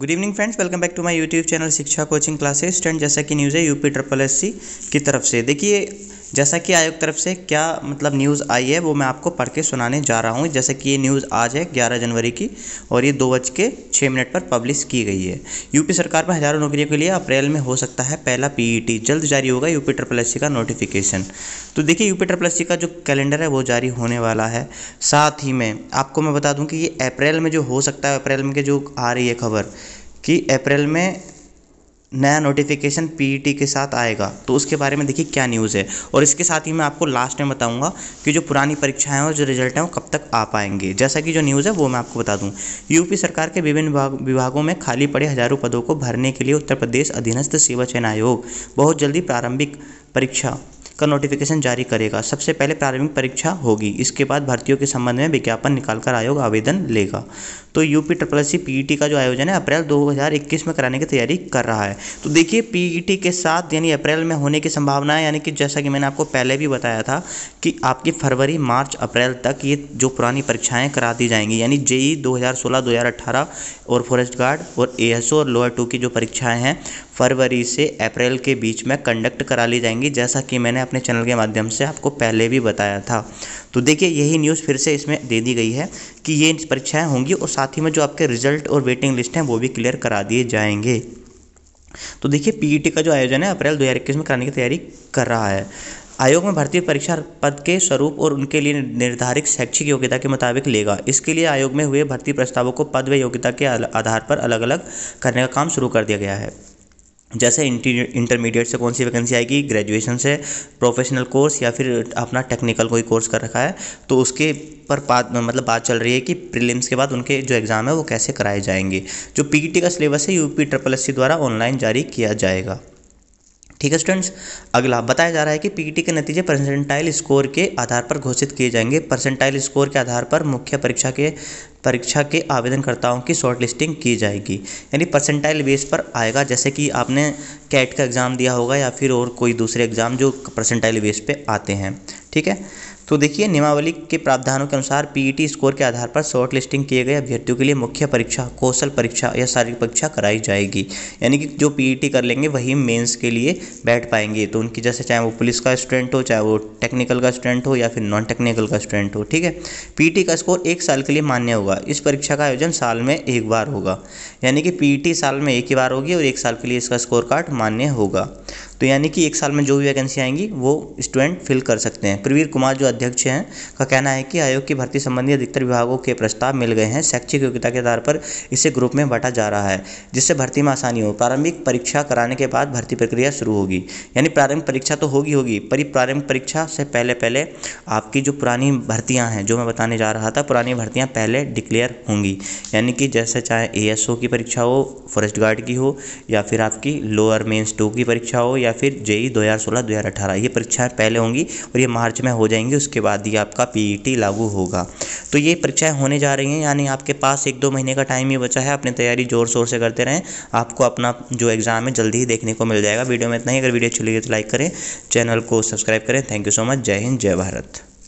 good evening friends welcome back to my YouTube channel Shiksha coaching classes stand जैसा कि news है UP triple S की तरफ से देखिए जैसा कि आयोग तरफ से क्या मतलब न्यूज़ आई है वो मैं आपको पढ़ के सुनाने जा रहा हूँ जैसे कि ये न्यूज़ आज है ग्यारह जनवरी की और ये दो बज के छः मिनट पर पब्लिश की गई है यूपी सरकार में हज़ारों नौकरियों के लिए अप्रैल में हो सकता है पहला पीईटी e जल्द जारी होगा यूपी ट्रिपल एस का नोटिफिकेशन तो देखिए यूपी ट्रिपल एस का जो कैलेंडर है वो जारी होने वाला है साथ ही में आपको मैं बता दूँ कि ये अप्रैल में जो हो सकता है अप्रैल में के जो आ रही है खबर कि अप्रैल में नया नोटिफिकेशन पीईटी e के साथ आएगा तो उसके बारे में देखिए क्या न्यूज़ है और इसके साथ ही मैं आपको लास्ट में बताऊंगा कि जो पुरानी परीक्षाएं और जो रिजल्ट हैं वो कब तक आ पाएंगे जैसा कि जो न्यूज़ है वो मैं आपको बता दूं यूपी सरकार के विभिन्न विभागों में खाली पड़े हज़ारों पदों को भरने के लिए उत्तर प्रदेश अधीनस्थ सेवा चयन आयोग बहुत जल्दी प्रारंभिक परीक्षा का नोटिफिकेशन जारी करेगा सबसे पहले प्रारंभिक परीक्षा होगी इसके बाद भर्तियों के संबंध में विज्ञापन निकालकर आयोग आवेदन लेगा तो UP P triple C P का जो आयोजन है अप्रैल 2021 में कराने की तैयारी कर रहा है तो देखिए पी e के साथ यानी अप्रैल में होने की संभावना है यानी कि जैसा कि मैंने आपको पहले भी बताया था कि आपकी फरवरी मार्च अप्रैल तक ये जो पुरानी परीक्षाएं करा दी जाएंगी यानी जेई 2016 2018 और फॉरेस्ट गार्ड और ए और लोअर टू की जो परीक्षाएं हैं फरवरी से अप्रैल के बीच में कंडक्ट करा ली जाएंगी जैसा कि मैंने अपने चैनल के माध्यम से आपको पहले भी बताया था तो देखिए यही न्यूज़ फिर से इसमें दे दी गई है कि ये परीक्षाएँ होंगी और साथ ही में जो आपके रिजल्ट और वेटिंग लिस्ट हैं वो भी क्लियर करा दिए जाएंगे तो देखिए पीईटी का जो आयोजन है अप्रैल दो में कराने की तैयारी कर रहा है आयोग में भर्ती परीक्षा पद के स्वरूप और उनके लिए निर्धारित शैक्षिक योग्यता के मुताबिक लेगा इसके लिए आयोग में हुए भर्ती प्रस्तावों को पद व योग्यता के आधार पर अलग अलग करने का काम शुरू कर दिया गया है जैसे इंटरमीडिएट से कौन सी वैकेंसी आएगी ग्रेजुएशन से प्रोफेशनल कोर्स या फिर अपना टेक्निकल कोई कोर्स कर रखा है तो उसके पर बात मतलब बात चल रही है कि प्रीलिम्स के बाद उनके जो एग्ज़ाम है वो कैसे कराए जाएंगे जो पीटी e का सिलेबस है यूपी ट्रिपल सी द्वारा ऑनलाइन जारी किया जाएगा ठीक है स्टूडेंट्स अगला बताया जा रहा है कि पीटी e के नतीजे परसेंटाइल स्कोर के आधार पर घोषित किए जाएंगे परसेंटाइल स्कोर के आधार पर मुख्य परीक्षा के परीक्षा के आवेदनकर्ताओं की शॉर्ट लिस्टिंग की जाएगी यानी परसेंटाइल बेस पर आएगा जैसे कि आपने कैट का एग्ज़ाम दिया होगा या फिर और कोई दूसरे एग्ज़ाम जो परसेंटाइल बेस पर आते हैं ठीक है तो देखिए नियमावली के प्रावधानों के अनुसार पीईटी स्कोर e के आधार पर शॉर्ट लिस्टिंग किए गए अभ्यर्थियों के लिए मुख्य परीक्षा कौशल परीक्षा या शारीरिक परीक्षा कराई जाएगी यानी कि जो पीईटी e कर लेंगे वही मेंस के लिए बैठ पाएंगे तो उनकी जैसे चाहे वो पुलिस का स्टूडेंट हो चाहे वो टेक्निकल का स्टूडेंट हो या फिर नॉन टेक्निकल का स्टूडेंट हो ठीक है पीईटी e का स्कोर एक साल के लिए मान्य होगा इस परीक्षा का आयोजन साल में एक बार होगा यानी कि पीईटी साल में एक ही बार होगी और एक साल के लिए इसका स्कोर कार्ड मान्य होगा तो यानी कि एक साल में जो भी वैकेंसी आएंगी वो स्टूडेंट फिल कर सकते हैं प्रवीर कुमार जो अध्यक्ष हैं का कहना है कि आयोग की भर्ती संबंधी अधिकतर विभागों के प्रस्ताव मिल गए हैं शैक्षिक योग्यता के आधार पर इसे ग्रुप में बांटा जा रहा है जिससे भर्ती में आसानी हो प्रारंभिक परीक्षा कराने के बाद भर्ती प्रक्रिया शुरू होगी यानी प्रारंभिक परीक्षा तो होगी होगी पर प्रारंभिक परीक्षा से पहले पहले आपकी जो पुरानी भर्तियाँ हैं जो मैं बताने जा रहा था पुरानी भर्तियाँ पहले डिक्लेयर होंगी यानी कि जैसे चाहे ए की परीक्षा हो फॉरेस्ट गार्ड की हो या फिर आपकी लोअर मेन्स टू की परीक्षा हो या या फिर जेई 2016 2018 ये परीक्षाएं पहले होंगी और ये मार्च में हो जाएंगी उसके बाद ही आपका पीईटी e लागू होगा तो ये परीक्षाएं होने जा रही हैं यानी आपके पास एक दो महीने का टाइम ही बचा है अपनी तैयारी ज़ोर शोर से करते रहें आपको अपना जो एग्ज़ाम है जल्दी ही देखने को मिल जाएगा वीडियो में इतना ही अगर वीडियो अच्छी लगी तो लाइक करें चैनल को सब्सक्राइब करें थैंक यू सो मच जय हिंद जय भारत